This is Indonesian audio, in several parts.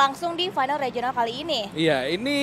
langsung di final regional kali ini. Iya, ini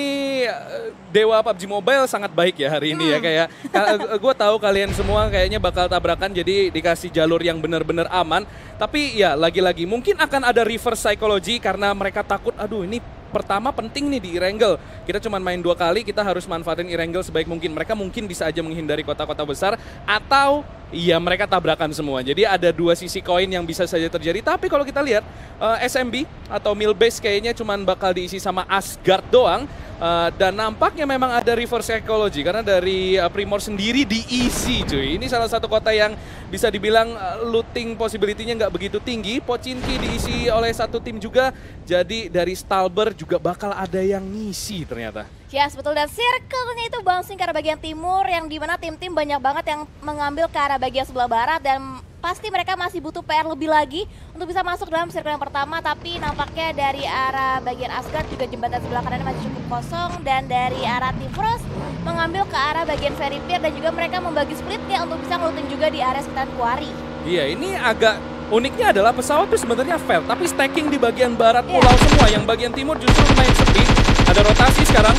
eh, dewa PUBG Mobile sangat baik ya hari ini ya, hmm. ya kayak eh, eh, gue tahu kalian semua kayaknya bakal tabrakan jadi dikasih jalur yang benar-benar aman. Tapi ya lagi-lagi mungkin akan ada reverse psychology karena mereka takut aduh ini pertama penting nih di Irengel. Kita cuma main dua kali, kita harus manfaatin Irengel sebaik mungkin. Mereka mungkin bisa aja menghindari kota-kota besar atau Iya, mereka tabrakan semua. Jadi ada dua sisi koin yang bisa saja terjadi. Tapi kalau kita lihat uh, eh, SMB atau base kayaknya cuma bakal diisi sama Asgard doang. Uh, dan nampaknya memang ada reverse ecology karena dari uh, Primor sendiri diisi cuy. Ini salah satu kota yang bisa dibilang uh, looting possibility-nya nggak begitu tinggi. Pochinki diisi oleh satu tim juga. Jadi dari Stalber juga bakal ada yang ngisi ternyata. Ya, yes, betul dan circle-nya itu bouncing ke arah bagian timur yang dimana tim-tim banyak banget yang mengambil ke arah bagian sebelah barat dan pasti mereka masih butuh PR lebih lagi untuk bisa masuk dalam circle yang pertama tapi nampaknya dari arah bagian Asgard juga jembatan sebelah kanan masih cukup kosong dan dari arah tim Frost mengambil ke arah bagian Veripir dan juga mereka membagi splitnya untuk bisa ngelutin juga di area sekitar kuari. Iya, ini agak uniknya adalah pesawat itu sebenarnya fail tapi stacking di bagian barat iya. pulau yeah. semua yang bagian timur justru main sepi. Ada rotasi sekarang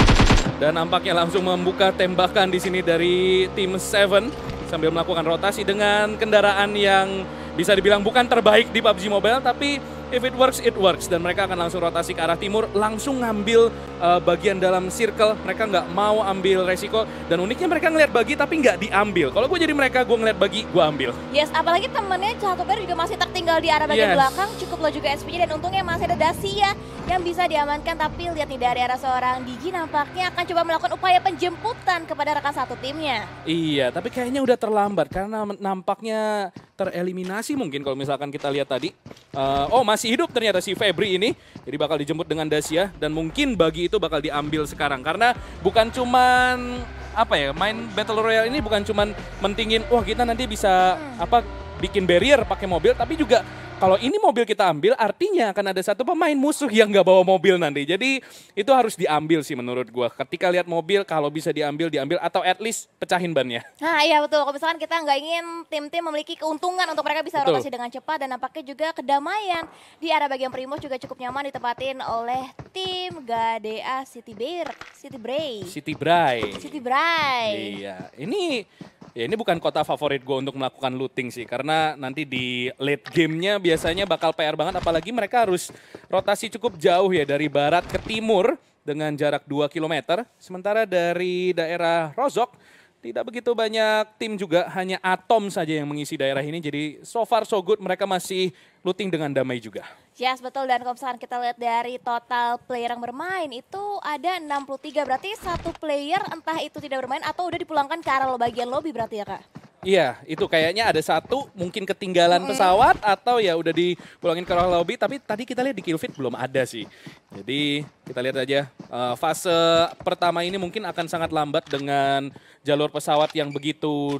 dan nampaknya langsung membuka tembakan di sini dari tim Seven sambil melakukan rotasi dengan kendaraan yang bisa dibilang bukan terbaik di PUBG Mobile tapi if it works, it works. Dan mereka akan langsung rotasi ke arah timur, langsung ngambil uh, bagian dalam circle. Mereka nggak mau ambil resiko. Dan uniknya mereka ngeliat bagi tapi nggak diambil. Kalau gue jadi mereka, gue ngeliat bagi, gue ambil. Yes, apalagi temennya Chatuber juga masih tertinggal di arah bagian yes. belakang. Cukup lo juga SP-nya dan untungnya masih ada Dacia yang bisa diamankan. Tapi lihat nih dari arah seorang Digi nampaknya akan coba melakukan upaya penjemputan kepada rekan satu timnya. Iya, tapi kayaknya udah terlambat karena nampaknya tereliminasi mungkin kalau misalkan kita lihat tadi. Uh, oh, masih masih hidup ternyata si Febri ini. Jadi bakal dijemput dengan Dacia dan mungkin bagi itu bakal diambil sekarang karena bukan cuman apa ya, main Battle Royale ini bukan cuman mentingin wah kita nanti bisa hmm. apa bikin barrier pakai mobil tapi juga kalau ini mobil kita ambil artinya akan ada satu pemain musuh yang nggak bawa mobil nanti. Jadi itu harus diambil sih menurut gue. Ketika lihat mobil kalau bisa diambil diambil atau at least pecahin bannya. Nah iya betul. Kalau misalkan kita nggak ingin tim-tim memiliki keuntungan untuk mereka bisa betul. rotasi dengan cepat dan nampaknya juga kedamaian di area bagian Primus juga cukup nyaman ditempatin oleh tim Gadea City Bear, City Bray. City Bray. City Bray. Iya. Ini ya ini bukan kota favorit gue untuk melakukan looting sih karena nanti di late gamenya biasanya bakal PR banget apalagi mereka harus rotasi cukup jauh ya dari barat ke timur dengan jarak 2 km. Sementara dari daerah Rozok tidak begitu banyak tim juga hanya Atom saja yang mengisi daerah ini jadi so far so good mereka masih looting dengan damai juga. Yes betul dan kalau misalkan kita lihat dari total player yang bermain itu ada 63 berarti satu player entah itu tidak bermain atau udah dipulangkan ke arah lo bagian lobby berarti ya kak? Iya, itu kayaknya ada satu mungkin ketinggalan pesawat atau ya udah dipulangin ke ruang lobby. Tapi tadi kita lihat di Killfit belum ada sih. Jadi kita lihat aja uh, fase pertama ini mungkin akan sangat lambat dengan jalur pesawat yang begitu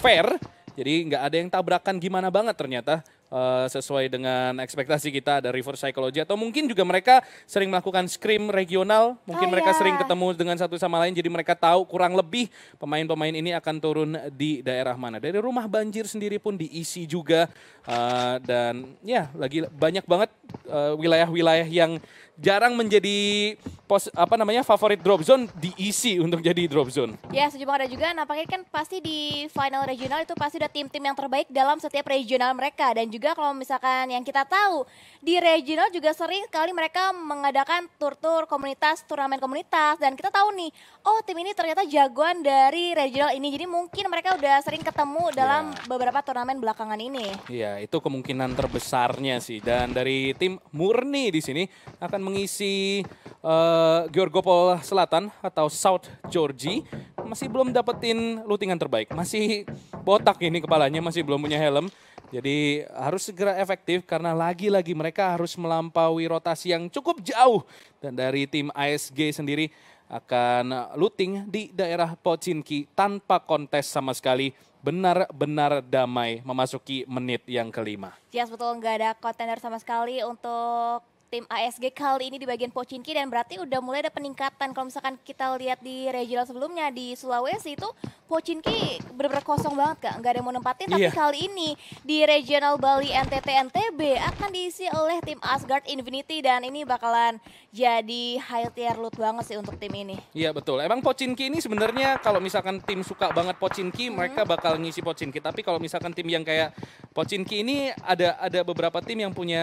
fair. Jadi nggak ada yang tabrakan gimana banget ternyata uh, sesuai dengan ekspektasi kita ada reverse psychology atau mungkin juga mereka sering melakukan scrim regional mungkin oh, mereka yeah. sering ketemu dengan satu sama lain jadi mereka tahu kurang lebih pemain-pemain ini akan turun di daerah mana dari rumah banjir sendiri pun diisi juga uh, dan ya lagi banyak banget eh, wilayah-wilayah uh, wilayah -wilayah yang jarang menjadi pos apa namanya favorit drop zone diisi untuk jadi drop zone. Ya setuju banget juga juga nampaknya kan pasti di final regional itu pasti udah tim-tim yang terbaik dalam setiap regional mereka dan juga kalau misalkan yang kita tahu di regional juga sering kali mereka mengadakan tur-tur komunitas turnamen komunitas dan kita tahu nih oh tim ini ternyata jagoan dari regional ini jadi mungkin mereka udah sering ketemu dalam ya. beberapa turnamen belakangan ini. Iya itu kemungkinan terbesarnya sih dan dari tim murni di sini akan mengisi uh, Eh, Georgopol Selatan atau South Georgie masih belum dapetin lootingan terbaik. Masih botak ini kepalanya, masih belum punya helm. Jadi harus segera efektif karena lagi-lagi mereka harus melampaui rotasi yang cukup jauh dan dari tim ASG sendiri akan looting di daerah Pocinki tanpa kontes sama sekali benar-benar damai memasuki menit yang kelima. Yes ya, betul nggak ada kontender sama sekali untuk tim ASG kali ini di bagian pochinki dan berarti udah mulai ada peningkatan. Kalau misalkan kita lihat di regional sebelumnya di Sulawesi itu pochinki benar-benar kosong banget kak, nggak ada yang mau nempatin. tapi Tapi iya. kali ini di regional Bali NTT NTB akan diisi oleh tim Asgard Infinity dan ini bakalan jadi high tier loot banget sih untuk tim ini. Iya betul. Emang pochinki ini sebenarnya kalau misalkan tim suka banget pochinki hmm. mereka bakal ngisi pochinki Tapi kalau misalkan tim yang kayak Pocinki ini ada ada beberapa tim yang punya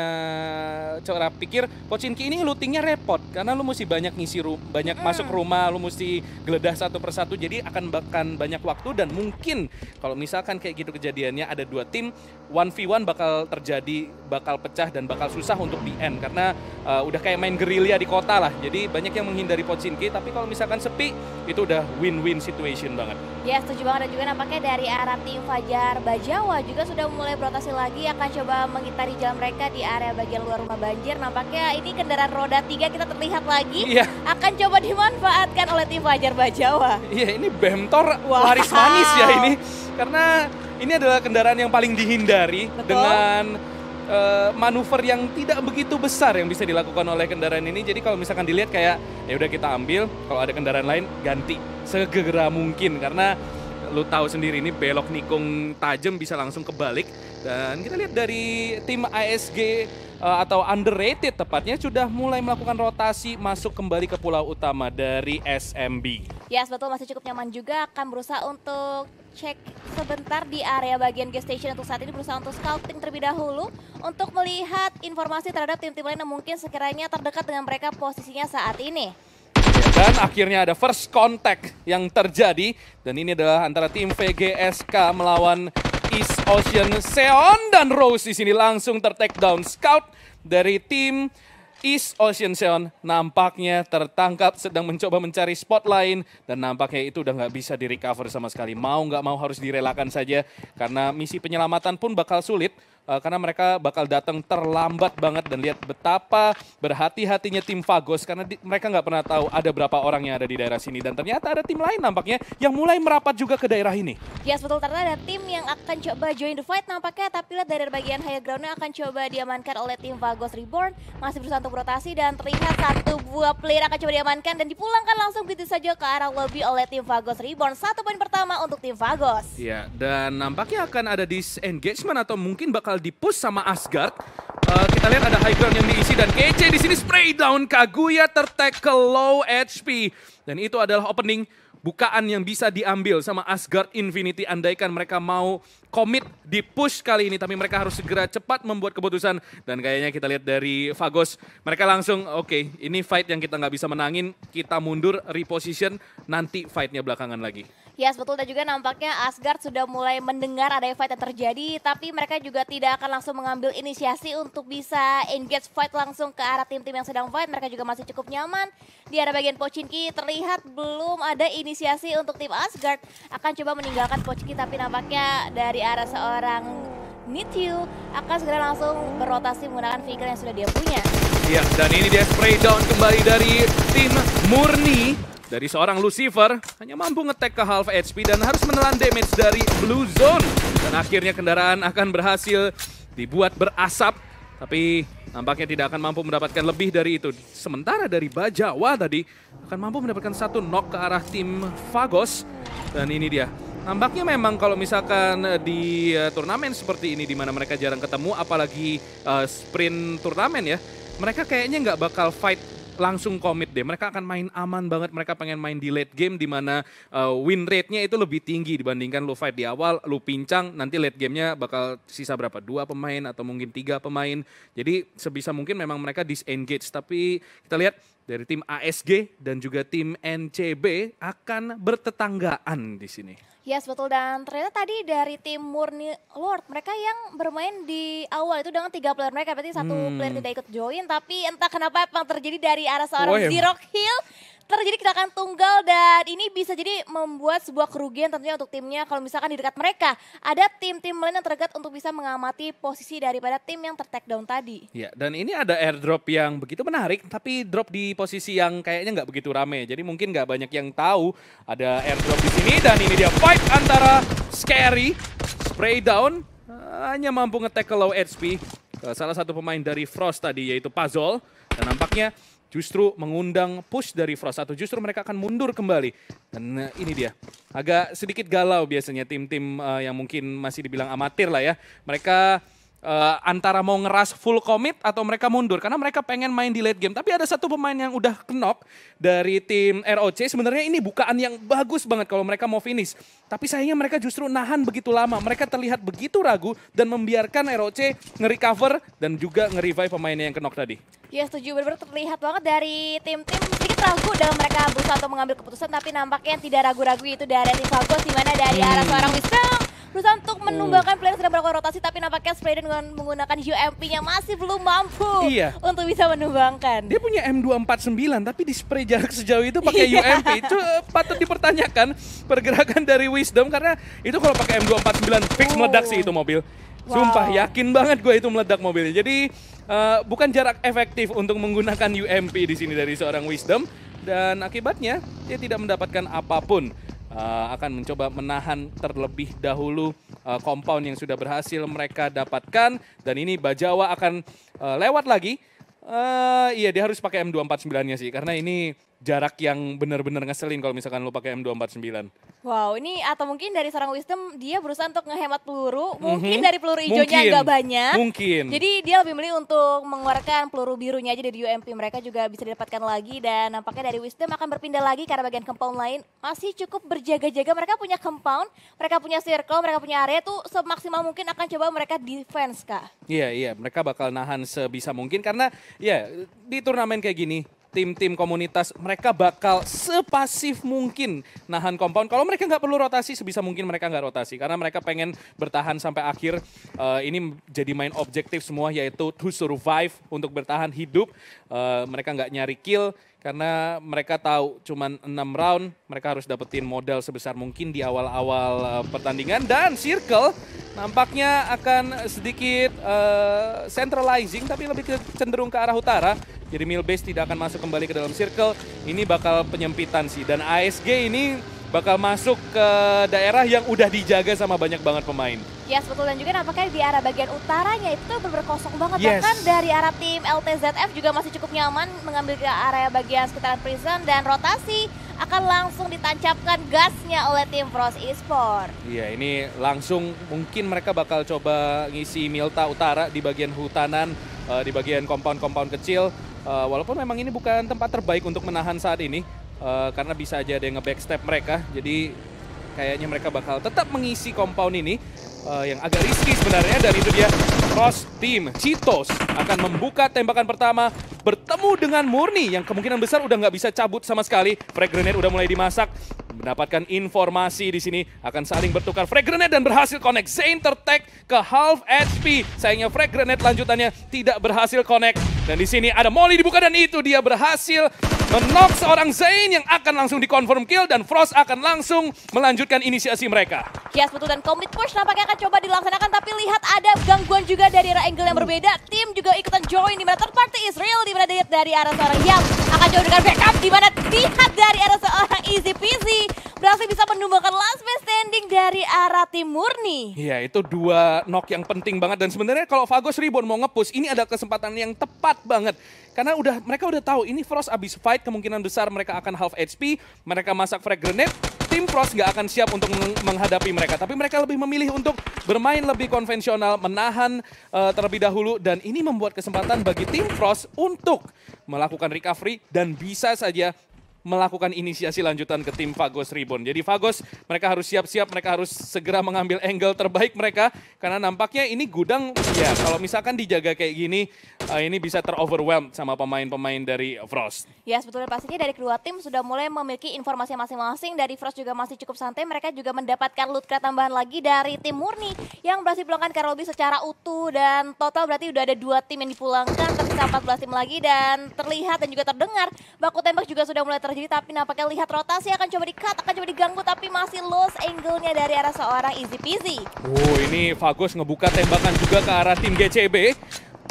cara pikir Pocinki ini lootingnya repot karena lu mesti banyak ngisi ru banyak mm. masuk rumah, lu mesti geledah satu persatu jadi akan bahkan banyak waktu dan mungkin kalau misalkan kayak gitu kejadiannya ada dua tim 1v1 bakal terjadi, bakal pecah dan bakal susah untuk di end karena uh, udah kayak main gerilya di kota lah. Jadi banyak yang menghindari Pocinki tapi kalau misalkan sepi itu udah win-win situation banget. Ya, setuju banget dan juga nampaknya dari arah tim Fajar Bajawa juga sudah mulai berotasi lagi akan coba mengitari jalan mereka di area bagian luar rumah banjir. Nampaknya ini kendaraan roda tiga kita terlihat lagi iya. akan coba dimanfaatkan oleh tim Fajar Bajawa. Iya ini Bemtor wow. laris manis ya ini karena ini adalah kendaraan yang paling dihindari Betul. dengan uh, manuver yang tidak begitu besar yang bisa dilakukan oleh kendaraan ini. Jadi kalau misalkan dilihat kayak ya udah kita ambil, kalau ada kendaraan lain ganti segera mungkin karena lu tahu sendiri ini belok nikung tajam bisa langsung kebalik dan kita lihat dari tim ASG eh, atau underrated tepatnya sudah mulai melakukan rotasi masuk kembali ke pulau utama dari SMB. Ya, yes, betul masih cukup nyaman juga akan berusaha untuk cek sebentar di area bagian gas station untuk saat ini berusaha untuk scouting terlebih dahulu untuk melihat informasi terhadap tim-tim lain yang mungkin sekiranya terdekat dengan mereka posisinya saat ini. Dan akhirnya ada first contact yang terjadi dan ini adalah antara tim VGSK melawan East Ocean. Seon dan Rose di sini langsung tertake scout dari tim East Ocean Seon nampaknya tertangkap sedang mencoba mencari spot lain dan nampaknya itu udah nggak bisa di recover sama sekali. Mau nggak mau harus direlakan saja karena misi penyelamatan pun bakal sulit uh, karena mereka bakal datang terlambat banget dan lihat betapa berhati-hatinya tim Fagos karena di, mereka nggak pernah tahu ada berapa orang yang ada di daerah sini dan ternyata ada tim lain nampaknya yang mulai merapat juga ke daerah ini. Ya yes, betul karena ada tim yang akan coba join the fight nampaknya tapi lihat dari bagian high groundnya akan coba diamankan oleh tim Fagos Reborn masih berusaha untuk rotasi dan terlihat satu buah player akan coba diamankan dan dipulangkan langsung begitu saja ke arah lobby oleh tim Fagos Reborn satu poin pertama untuk tim Fagos. Ya dan nampaknya akan ada disengagement atau mungkin bakal bakal dipush sama Asgard. Uh, kita lihat ada high ground yang diisi dan kece di sini spray down Kaguya tertackle low HP. Dan itu adalah opening bukaan yang bisa diambil sama Asgard Infinity andaikan mereka mau komit di push kali ini tapi mereka harus segera cepat membuat keputusan dan kayaknya kita lihat dari Fagos mereka langsung oke okay, ini fight yang kita nggak bisa menangin kita mundur reposition nanti fightnya belakangan lagi. Ya sebetulnya dan juga nampaknya Asgard sudah mulai mendengar ada fight yang terjadi tapi mereka juga tidak akan langsung mengambil inisiasi untuk bisa engage fight langsung ke arah tim-tim yang sedang fight. Mereka juga masih cukup nyaman. Di arah bagian Pochinki terlihat belum ada inisiasi untuk tim Asgard akan coba meninggalkan Pochinki tapi nampaknya dari arah seorang you akan segera langsung berotasi menggunakan vehicle yang sudah dia punya. Ya, dan ini dia spray down kembali dari tim Murni dari seorang Lucifer hanya mampu ngetek ke half HP dan harus menelan damage dari Blue Zone. Dan akhirnya kendaraan akan berhasil dibuat berasap, tapi nampaknya tidak akan mampu mendapatkan lebih dari itu. Sementara dari Bajawa tadi akan mampu mendapatkan satu knock ke arah tim Fagos. Dan ini dia, Nampaknya memang kalau misalkan eh, di uh, turnamen seperti ini di mana mereka jarang ketemu apalagi uh, sprint turnamen ya, mereka kayaknya nggak bakal fight langsung komit deh. Mereka akan main aman banget. Mereka pengen main di late game di mana uh, win rate-nya itu lebih tinggi dibandingkan lo fight di awal, lo pincang, nanti late gamenya bakal sisa berapa? Dua pemain atau mungkin tiga pemain. Jadi sebisa mungkin memang mereka disengage. Tapi kita lihat dari tim ASG dan juga tim NCB akan bertetanggaan di sini. Yes betul dan ternyata tadi dari tim Murni Lord mereka yang bermain di awal itu dengan tiga player mereka berarti satu hmm. player tidak ikut join tapi entah kenapa apa yang terjadi dari arah seorang oh, Zirok Hill terjadi kecelakaan tunggal dan ini bisa jadi membuat sebuah kerugian tentunya untuk timnya kalau misalkan di dekat mereka ada tim-tim lain yang terdekat untuk bisa mengamati posisi daripada tim yang tertek down tadi. Ya, dan ini ada airdrop yang begitu menarik tapi drop di posisi yang kayaknya nggak begitu rame. Jadi mungkin nggak banyak yang tahu ada airdrop di sini dan ini dia fight antara Scary, Spray Down, eh, hanya mampu nge-tackle low HP salah satu pemain dari Frost tadi yaitu Puzzle. Dan nampaknya justru mengundang push dari Frost atau justru mereka akan mundur kembali. Dan eh, ini dia, agak sedikit galau biasanya tim-tim eh, yang mungkin masih dibilang amatir lah ya. Mereka uh, antara mau ngeras full commit atau mereka mundur karena mereka pengen main di late game. Tapi ada satu pemain yang udah knock dari tim ROC. Sebenarnya ini bukaan yang bagus banget kalau mereka mau finish. Tapi sayangnya mereka justru nahan begitu lama. Mereka terlihat begitu ragu dan membiarkan ROC nge-recover dan juga nge-revive pemainnya yang knock tadi. Ya setuju, benar terlihat banget dari tim-tim sedikit ragu dalam mereka berusaha untuk mengambil keputusan tapi nampaknya yang tidak ragu-ragu itu dari tim Falcons di mana dari arah seorang Wisdom berusaha untuk menumbangkan hmm. player sedang melakukan rotasi tapi nampaknya spray dengan menggunakan UMP-nya masih belum mampu iya. untuk bisa menumbangkan. Dia punya M249 tapi di spray jarak sejauh itu pakai iya. UMP. Itu eh, patut dipertanyakan pergerakan dari Wisdom karena itu kalau pakai M249 fix oh. meledak sih itu mobil. Wow. Sumpah yakin banget gue itu meledak mobilnya. Jadi uh, bukan jarak efektif untuk menggunakan UMP di sini dari seorang Wisdom dan akibatnya dia tidak mendapatkan apapun uh, akan mencoba menahan terlebih dahulu uh, compound yang sudah berhasil mereka dapatkan dan ini Bajawa akan uh, lewat lagi. Uh, iya dia harus pakai M249-nya sih karena ini jarak yang benar-benar ngeselin kalau misalkan lo pakai M249. Wow, ini atau mungkin dari seorang wisdom dia berusaha untuk ngehemat peluru, mhm. mungkin mm -hmm. dari peluru hijaunya agak banyak. Mungkin. Jadi dia lebih milih untuk mengeluarkan peluru birunya aja dari UMP mereka juga bisa didapatkan lagi dan nampaknya dari wisdom akan berpindah lagi karena bagian compound lain masih cukup berjaga-jaga. Mereka punya compound, mereka punya circle, mereka punya area tuh semaksimal mungkin akan coba mereka defense, Kak. Iya, yeah, iya, yeah. mereka bakal nahan sebisa mungkin karena ya yeah, di turnamen kayak gini tim-tim komunitas mereka bakal sepasif mungkin nahan compound. Kalau mereka nggak perlu rotasi sebisa mungkin mereka nggak rotasi karena mereka pengen bertahan sampai akhir. Uh, ini jadi main objektif semua yaitu to survive untuk bertahan hidup. Uh, mereka nggak nyari kill, karena mereka tahu cuma 6 round mereka harus dapetin modal sebesar mungkin di awal-awal eh, pertandingan dan Circle nampaknya akan sedikit uh, centralizing tapi lebih cenderung ke arah utara jadi base tidak akan masuk kembali ke dalam Circle ini bakal penyempitan sih dan ASG ini bakal masuk ke daerah yang udah dijaga sama banyak banget pemain Ya, sebetulnya juga nampaknya di arah bagian utaranya itu benar kosong banget. Yes. Bahkan dari arah tim LTZF juga masih cukup nyaman mengambil ke area bagian sekitaran prison dan rotasi akan langsung ditancapkan gasnya oleh tim Frost Esport. Iya ini langsung mungkin mereka bakal coba ngisi Milta Utara di bagian hutanan, uh, di bagian compound-compound kecil. Uh, walaupun memang ini bukan tempat terbaik untuk menahan saat ini, uh, karena bisa aja ada yang nge-backstep mereka. Jadi kayaknya mereka bakal tetap mengisi compound ini uh, yang agak riski sebenarnya dari itu dia cross team Citos akan membuka tembakan pertama bertemu dengan Murni yang kemungkinan besar udah nggak bisa cabut sama sekali. Frag grenade udah mulai dimasak. Mendapatkan informasi di sini akan saling bertukar frag grenade dan berhasil connect. Zain tertek ke half HP. Sayangnya frag grenade lanjutannya tidak berhasil connect. Dan di sini ada Molly dibuka dan itu dia berhasil menok seorang Zain yang akan langsung dikonfirm kill dan Frost akan langsung melanjutkan inisiasi mereka. Yes, betul dan commit push nampaknya akan coba dilaksanakan tapi lihat ada gangguan juga dari angle yang berbeda. Tim juga ikutan join di mana third party Israel di berada dari arah seorang yang Akan jauh dengan backup di mana lihat dari arah seorang Easy Peasy berhasil bisa menumbangkan last man standing dari arah timur nih. Iya itu dua knock yang penting banget dan sebenarnya kalau Fagos Ribbon mau ngepus, ini ada kesempatan yang tepat banget. Karena udah mereka udah tahu ini Frost abis fight kemungkinan besar mereka akan half HP, mereka masak frag grenade, tim Frost nggak akan siap untuk menghadapi mereka. Tapi mereka lebih memilih untuk bermain lebih konvensional, menahan uh, terlebih dahulu. Dan ini membuat kesempatan bagi tim Frost untuk melakukan recovery dan bisa saja melakukan inisiasi lanjutan ke tim Fagos Ribon. Jadi Fagos mereka harus siap-siap, mereka harus segera mengambil angle terbaik mereka karena nampaknya ini gudang ya kalau misalkan dijaga kayak gini uh, ini bisa teroverwhelm sama pemain-pemain dari Frost. Ya sebetulnya pastinya dari kedua tim sudah mulai memiliki informasi masing-masing dari Frost juga masih cukup santai mereka juga mendapatkan loot crate tambahan lagi dari tim Murni yang berhasil pulangkan Karobi secara utuh dan total berarti udah ada dua tim yang dipulangkan tersisa 14 tim lagi dan terlihat dan juga terdengar baku tembak juga sudah mulai terjadi jadi tapi nampaknya lihat rotasi akan coba di-cut, akan coba diganggu tapi masih lose angle-nya dari arah seorang Easy Peasy. Oh ini Fagos ngebuka tembakan juga ke arah tim GCB.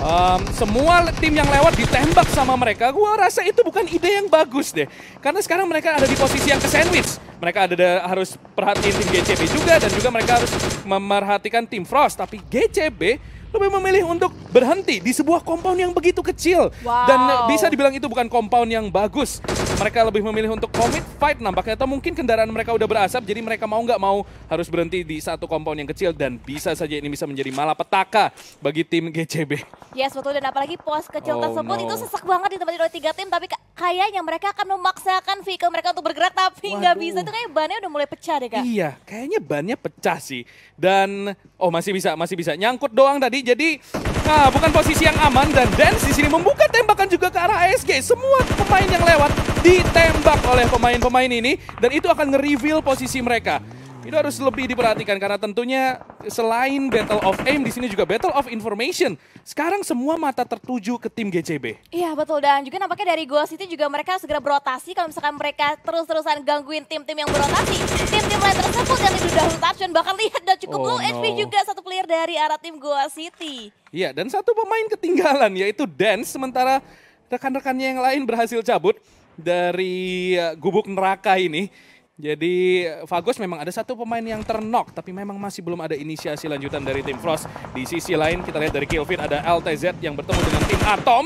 Um, semua tim yang lewat ditembak sama mereka, gua rasa itu bukan ide yang bagus deh. Karena sekarang mereka ada di posisi yang ke sandwich. Mereka ada, ada harus perhatiin tim GCB juga dan juga mereka harus memerhatikan tim Frost. Tapi GCB lebih memilih untuk berhenti di sebuah compound yang begitu kecil. Wow. Dan bisa dibilang itu bukan compound yang bagus. Mereka lebih memilih untuk commit fight nampaknya. Atau mungkin kendaraan mereka udah berasap, jadi mereka mau nggak mau harus berhenti di satu compound yang kecil. Dan bisa saja ini bisa menjadi malapetaka bagi tim GCB. Yes, betul. Dan apalagi pos kecil oh, tersebut no. itu sesak banget ditempati oleh tiga tim. Tapi kayaknya mereka akan memaksakan vehicle mereka untuk bergerak, tapi nggak bisa. Itu kayak bannya udah mulai pecah deh, Kak. Iya, kayaknya bannya pecah sih. Dan, oh masih bisa, masih bisa. Nyangkut doang tadi, jadi nah, bukan posisi yang aman dan Dance di sini membuka tembakan juga ke arah ASG. Semua pemain yang lewat ditembak oleh pemain-pemain ini dan itu akan nge-reveal posisi mereka itu harus lebih diperhatikan karena tentunya selain battle of aim di sini juga battle of information. Sekarang semua mata tertuju ke tim GCB. Iya betul dan juga nampaknya dari Goa City juga mereka segera berotasi kalau misalkan mereka terus-terusan gangguin tim-tim yang berotasi. Tim-tim lain tersebut yang itu dahulu touchdown bahkan lihat dan cukup oh, low no. HP juga satu player dari arah tim Goa City. Iya dan satu pemain ketinggalan yaitu Dance sementara rekan-rekannya yang lain berhasil cabut dari eh, gubuk neraka ini. Jadi Fagus memang ada satu pemain yang ternok tapi memang masih belum ada inisiasi lanjutan dari tim Frost. Di sisi lain kita lihat dari Kilvin ada LTZ yang bertemu dengan tim Atom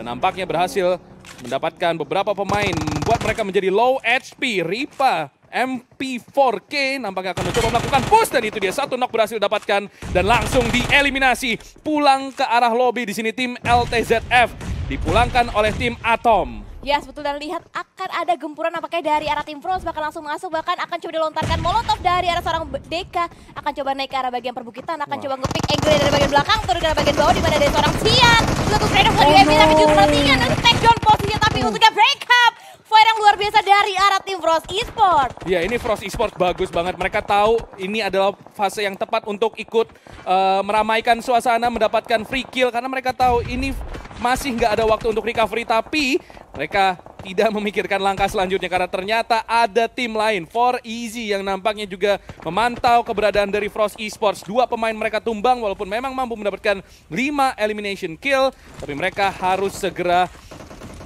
dan nampaknya berhasil mendapatkan beberapa pemain buat mereka menjadi low HP. Ripa MP4K nampaknya akan mencoba melakukan push dan itu dia satu knock berhasil dapatkan dan langsung dieliminasi pulang ke arah lobby di sini tim LTZF dipulangkan oleh tim Atom. Yes, ya, sebetulnya dan lihat akan ada gempuran apakah dari arah tim Frost bakal langsung masuk bahkan akan coba dilontarkan molotov dari arah seorang Deka akan coba naik ke arah bagian perbukitan akan wow. coba ngepick angle dari bagian belakang turun ke arah bagian bawah di mana ada seorang Tian Letus Fredo bukan Emil oh, tapi justru Tian dan take down posisinya tapi oh. untuknya break up fire yang luar biasa dari arah tim Frost Esports. Ya ini Frost Esports bagus banget. Mereka tahu ini adalah fase yang tepat untuk ikut uh, meramaikan suasana, mendapatkan free kill karena mereka tahu ini masih nggak ada waktu untuk recovery tapi mereka tidak memikirkan langkah selanjutnya karena ternyata ada tim lain, For Easy yang nampaknya juga memantau keberadaan dari Frost Esports. Dua pemain mereka tumbang walaupun memang mampu mendapatkan lima elimination kill, tapi mereka harus segera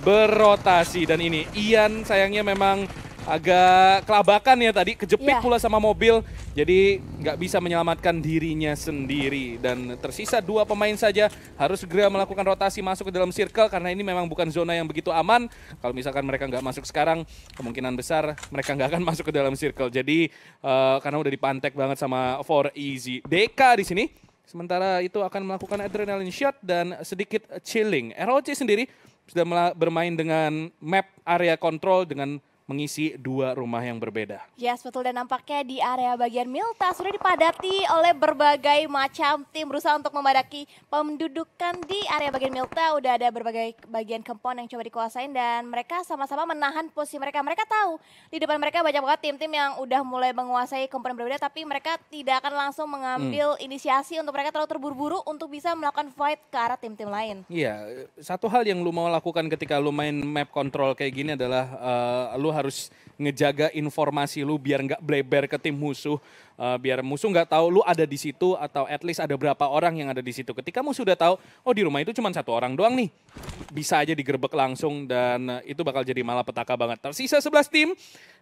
berotasi dan ini Ian sayangnya memang agak kelabakan ya tadi, kejepit yeah. pula sama mobil. Jadi nggak bisa menyelamatkan dirinya sendiri. Dan tersisa dua pemain saja harus segera melakukan rotasi masuk ke dalam circle karena ini memang bukan zona yang begitu aman. Kalau misalkan mereka nggak masuk sekarang, kemungkinan besar mereka nggak akan masuk ke dalam circle. Jadi uh, karena udah dipantek banget sama For Easy. Deka di sini Sementara itu akan melakukan adrenaline shot dan sedikit chilling. ROC sendiri sudah bermain dengan map area control dengan mengisi dua rumah yang berbeda. Yes, betul. Dan nampaknya di area bagian Milta sudah dipadati oleh berbagai macam tim berusaha untuk memadaki pendudukan di area bagian Milta. Udah ada berbagai bagian kempon yang coba dikuasain dan mereka sama-sama menahan posisi mereka. Mereka tahu di depan mereka banyak banget tim-tim yang udah mulai menguasai yang berbeda tapi mereka tidak akan langsung mengambil hmm. inisiasi untuk mereka terlalu terburu-buru untuk bisa melakukan fight ke arah tim-tim lain. Iya, satu hal yang lu mau lakukan ketika lu main map control kayak gini adalah uh, lu harus ngejaga informasi lu biar nggak bleber ke tim musuh, uh, biar musuh nggak tahu lu ada di situ atau at least ada berapa orang yang ada di situ. Ketika musuh udah tahu, oh di rumah itu cuma satu orang doang nih, bisa aja digerebek langsung dan uh, itu bakal jadi malah petaka banget. Tersisa 11 tim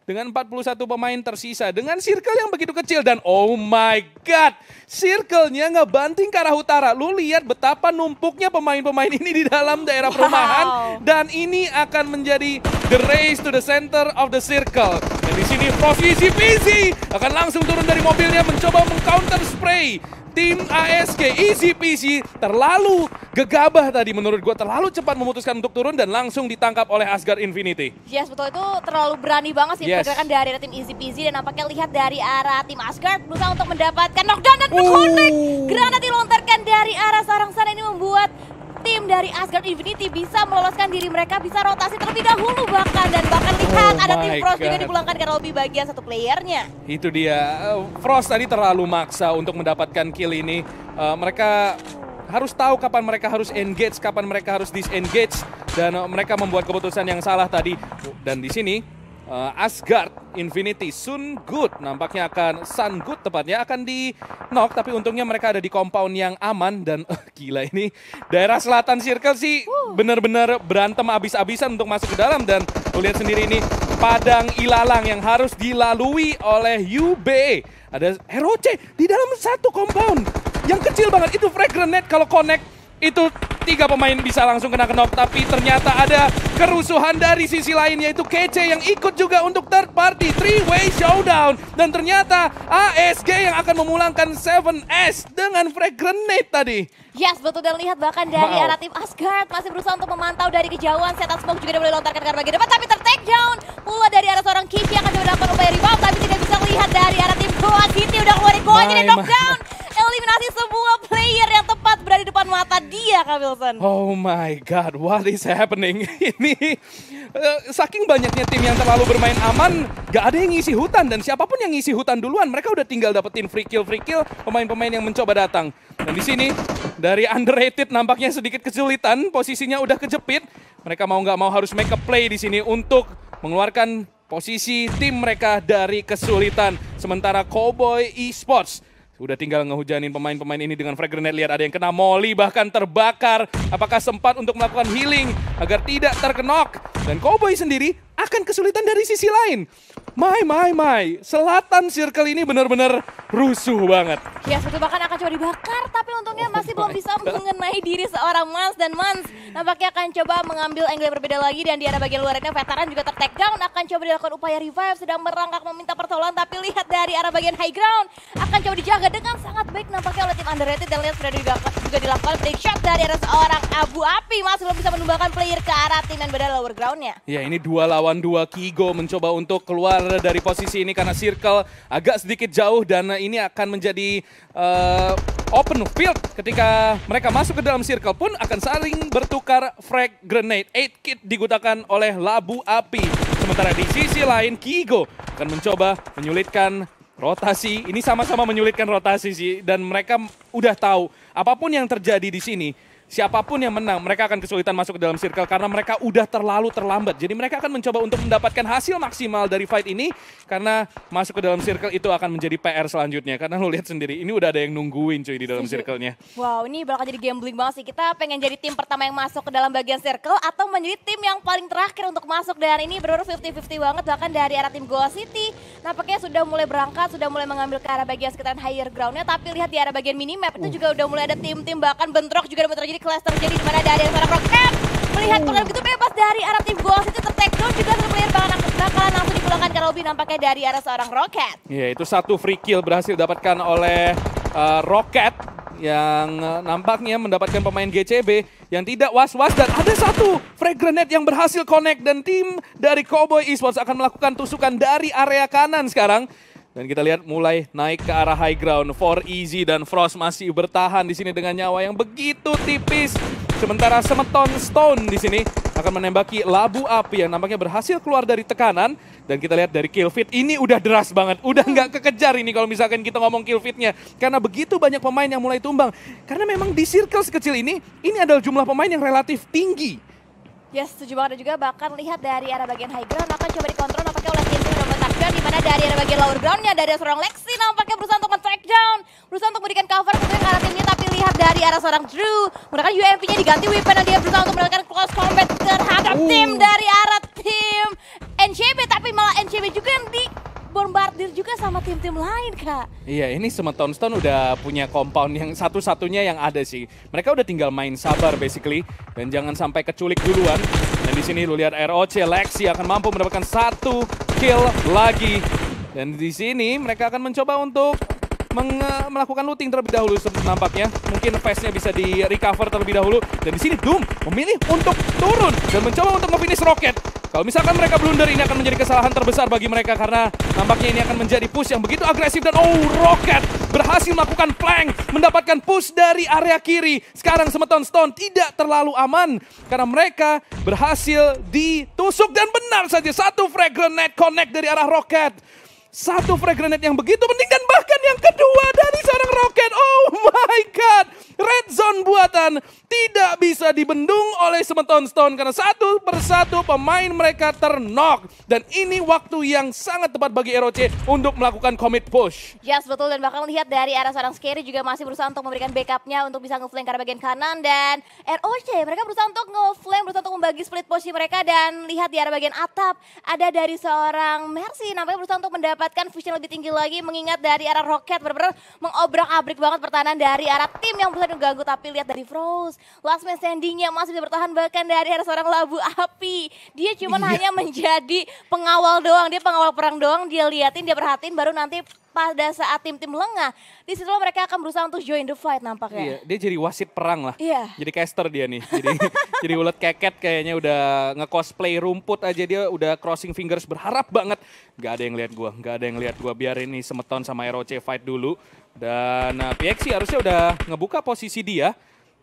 dengan 41 pemain tersisa dengan circle yang begitu kecil dan oh my god, circle-nya ngebanting ke arah utara. Lu lihat betapa numpuknya pemain-pemain ini di dalam daerah perumahan wow. dan ini akan menjadi The race to the center of the circle. Dan di sini Provisi Visi akan langsung turun dari mobilnya mencoba mengcounter spray tim ASK Easy PC terlalu gegabah tadi menurut gue terlalu cepat memutuskan untuk turun dan langsung ditangkap oleh Asgard Infinity. Yes betul itu terlalu berani banget sih yes. pergerakan dari tim Easy PC dan nampaknya lihat dari arah tim Asgard berusaha untuk mendapatkan knockdown dan terkonek. Granat dilontarkan dari arah sarang sana ini membuat tim dari Asgard Infinity bisa meloloskan diri mereka, bisa rotasi terlebih dahulu bahkan. Dan bahkan lihat oh ada tim Frost God. juga dipulangkan karena lebih bagian satu playernya. Itu dia, eh, Frost tadi terlalu maksa untuk mendapatkan kill ini. Uh, mereka harus tahu kapan mereka harus engage, kapan mereka harus disengage. Dan eh, mereka membuat keputusan yang salah tadi. Dan di sini uh, Asgard Infinity Sun Good nampaknya akan Sun Good tepatnya akan di knock tapi untungnya mereka ada di compound yang aman dan uh, gila ini daerah selatan circle sih benar-benar berantem abis-abisan untuk masuk ke dalam dan lihat sendiri ini padang ilalang yang harus dilalui oleh UB ada ROC di dalam satu compound yang kecil banget itu fragrant net kalau connect itu Tiga pemain bisa langsung kena knock, tapi ternyata ada kerusuhan dari sisi lain, yaitu Kece yang ikut juga untuk third party. Three-way showdown. Dan ternyata ASG yang akan memulangkan 7S dengan frag grenade tadi. Yes, betul. Dan lihat bahkan dari wow. arah tim Asgard masih berusaha untuk memantau dari kejauhan. Setan Smoke juga boleh lontarkan ke bagi depan, tapi tertake down. pula dari arah seorang yang akan mendapatkan upaya rebound, tapi tidak bisa melihat dari arah tim Kiki Udah keluarin Goa jadi knockdown. Iya Kak Wilson. Oh my God, what is happening? Ini eh, saking banyaknya tim yang terlalu bermain aman, gak ada yang ngisi hutan. Dan siapapun yang ngisi hutan duluan, mereka udah tinggal dapetin free kill-free kill pemain-pemain yang mencoba datang. Dan di sini dari underrated nampaknya sedikit kesulitan, posisinya udah kejepit. Mereka mau gak mau harus make a play di sini untuk mengeluarkan posisi tim mereka dari kesulitan. Sementara Cowboy Esports Udah tinggal ngehujanin pemain-pemain ini dengan frag grenade. Lihat ada yang kena molly bahkan terbakar. Apakah sempat untuk melakukan healing agar tidak terkenok? Dan Cowboy sendiri akan kesulitan dari sisi lain. My, my, my, selatan circle ini benar-benar rusuh banget. Ya, satu bahkan akan coba dibakar, tapi untungnya oh masih belum bisa God. mengenai diri seorang Mans dan Mans. Nampaknya akan coba mengambil angle yang berbeda lagi dan di area bagian luarnya veteran juga tertekan. Akan coba dilakukan upaya revive, sedang merangkak meminta pertolongan, tapi lihat dari arah bagian high ground. Akan coba dijaga dengan sangat baik nampaknya oleh tim underrated dan lihat sudah dibakar, juga dilakukan take shot dari arah seorang Abu Api. Mas belum bisa menumbangkan player ke arah tim yang berada lower groundnya. Ya, ini dua lawan dua Kigo mencoba untuk keluar keluar dari posisi ini karena circle agak sedikit jauh dan ini akan menjadi uh, open field ketika mereka masuk ke dalam circle pun akan saling bertukar frag grenade. 8 kit digunakan oleh Labu Api. Sementara di sisi lain Kigo akan mencoba menyulitkan rotasi. Ini sama-sama menyulitkan rotasi sih dan mereka udah tahu apapun yang terjadi di sini siapapun yang menang, mereka akan kesulitan masuk ke dalam circle karena mereka udah terlalu terlambat. Jadi mereka akan mencoba untuk mendapatkan hasil maksimal dari fight ini karena masuk ke dalam circle itu akan menjadi PR selanjutnya. Karena lo lihat sendiri, ini udah ada yang nungguin cuy di dalam circle-nya. Wow, ini bakal jadi gambling banget sih. Kita pengen jadi tim pertama yang masuk ke dalam bagian circle atau menjadi tim yang paling terakhir untuk masuk dan ini benar-benar 50-50 banget bahkan dari arah tim Goa City nampaknya sudah mulai berangkat, sudah mulai mengambil ke arah bagian sekitaran higher ground-nya tapi lihat di arah bagian minimap itu uh. juga udah mulai ada tim-tim bahkan bentrok juga ada kelas terjadi di mana dari seorang roket melihat pengaruh hmm. itu bebas dari arah tim Goals itu tertakedown juga satu player bahkan bakalan langsung dipulangkan ke lobby nampaknya dari arah seorang roket. Iya itu satu free kill berhasil dapatkan oleh uh, eh, roket yang eh, nampaknya mendapatkan pemain GCB yang tidak was-was dan ada satu frag grenade yang berhasil connect dan tim dari Cowboy Esports akan melakukan tusukan dari area kanan sekarang dan kita lihat mulai naik ke arah high ground. For Easy dan Frost masih bertahan di sini dengan nyawa yang begitu tipis. Sementara Semeton Stone di sini akan menembaki labu api yang nampaknya berhasil keluar dari tekanan. Dan kita lihat dari kill feed ini udah deras banget. Udah nggak kekejar ini kalau misalkan kita ngomong kill feednya. Karena begitu banyak pemain yang mulai tumbang. Karena memang di circle sekecil ini, ini adalah jumlah pemain yang relatif tinggi. Yes, setuju banget. Dan juga bahkan lihat dari arah bagian high ground akan coba dikontrol apakah oleh tim di dimana dari ada bagian lower groundnya dari seorang Lexi nampaknya berusaha untuk men-track down berusaha untuk memberikan cover kemudian ke arah timnya tapi lihat dari arah seorang Drew menggunakan UMP-nya diganti weapon dan dia berusaha untuk melakukan close combat terhadap uh. tim dari arah tim NCB tapi malah NCB juga yang di bombardir juga sama tim-tim lain, Kak. Iya, ini sama Townstone udah punya compound yang satu-satunya yang ada sih. Mereka udah tinggal main sabar basically dan jangan sampai keculik duluan. Dan di sini lu lihat ROC Lexi akan mampu mendapatkan satu kill lagi. Dan di sini mereka akan mencoba untuk melakukan looting terlebih dahulu nampaknya. Mungkin face-nya bisa di-recover terlebih dahulu. Dan di sini Doom memilih untuk turun dan mencoba untuk nge-finish roket. Kalau misalkan mereka blunder, ini akan menjadi kesalahan terbesar bagi mereka karena nampaknya ini akan menjadi push yang begitu agresif dan oh, roket berhasil melakukan plank mendapatkan push dari area kiri. Sekarang Semeton Stone tidak terlalu aman karena mereka berhasil ditusuk dan benar saja satu frag grenade connect dari arah roket. Satu frag grenade yang begitu penting dan bahkan yang kedua dari seorang roket, Oh my God red zone buatan tidak bisa dibendung oleh Semeton Stone karena satu persatu pemain mereka ternok dan ini waktu yang sangat tepat bagi ROC untuk melakukan commit push. Yes betul dan bahkan lihat dari arah seorang Scary juga masih berusaha untuk memberikan backupnya untuk bisa ngeflank ke bagian kanan dan ROC mereka berusaha untuk ngeflank berusaha untuk membagi split posisi mereka dan lihat di arah bagian atap ada dari seorang Mercy nampaknya berusaha untuk mendapatkan vision lebih tinggi lagi mengingat dari arah roket benar-benar mengobrak-abrik banget pertahanan dari arah tim yang berusaha penuh ganggu tapi lihat dari Froze. Last man standingnya masih bisa bertahan bahkan dari ada seorang labu api. Dia cuma iya. hanya menjadi pengawal doang, dia pengawal perang doang, dia liatin, dia perhatiin baru nanti pada saat tim-tim lengah, di situ mereka akan berusaha untuk join the fight nampaknya. Iya, dia jadi wasit perang lah. Iya. Jadi caster dia nih. Jadi jadi ulet keket kayaknya udah ngecosplay rumput aja dia udah crossing fingers berharap banget Gak ada yang lihat gua, gak ada yang lihat gua. Biar ini semeton sama ROC fight dulu. Dan uh, harusnya udah ngebuka posisi dia.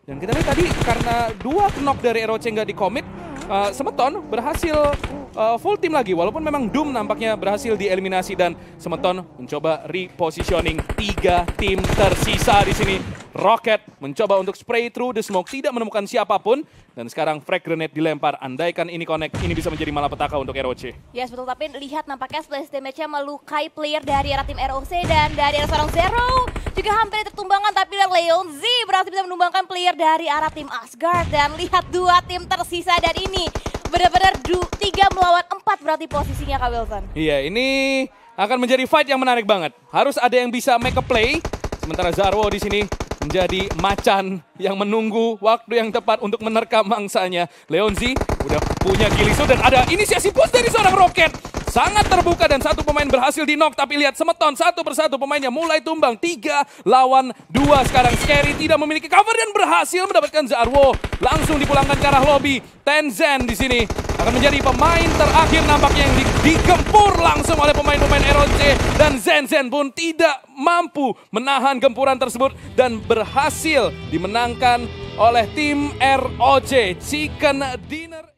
Dan kita lihat tadi karena dua knock dari ROC nggak dikomit, uh, Semeton berhasil uh, full tim lagi. Walaupun memang Doom nampaknya berhasil dieliminasi dan Semeton mencoba repositioning tiga tim tersisa di sini. Rocket mencoba untuk spray through the smoke, tidak menemukan siapapun. Dan sekarang frag grenade dilempar. Andaikan ini connect, ini bisa menjadi malapetaka untuk ROC. Yes, ya, betul. Tapi lihat nampaknya splash damage-nya melukai player dari arah tim ROC dan dari arah seorang Zero. Juga hampir tertumbangan, tapi Leon Z berhasil bisa menumbangkan player dari arah tim Asgard. Dan lihat dua tim tersisa dan ini benar-benar tiga melawan empat berarti posisinya Kak Wilson. Iya, ini akan menjadi fight yang menarik banget. Harus ada yang bisa make a play. Sementara Zarwo di sini menjadi macan yang menunggu waktu yang tepat untuk menerkam mangsanya. Leonzi udah punya gilisu dan ada inisiasi push dari seorang Roket sangat terbuka dan satu pemain berhasil di knock. Tapi lihat semeton satu persatu pemainnya mulai tumbang. Tiga lawan dua sekarang. Scary tidak memiliki cover dan berhasil mendapatkan Zarwo. Langsung dipulangkan ke arah lobby. Tenzen di sini akan menjadi pemain terakhir nampaknya yang digempur langsung oleh pemain-pemain ROC dan Zen Zen pun tidak mampu menahan gempuran tersebut dan berhasil dimenangkan oleh tim ROC Chicken Dinner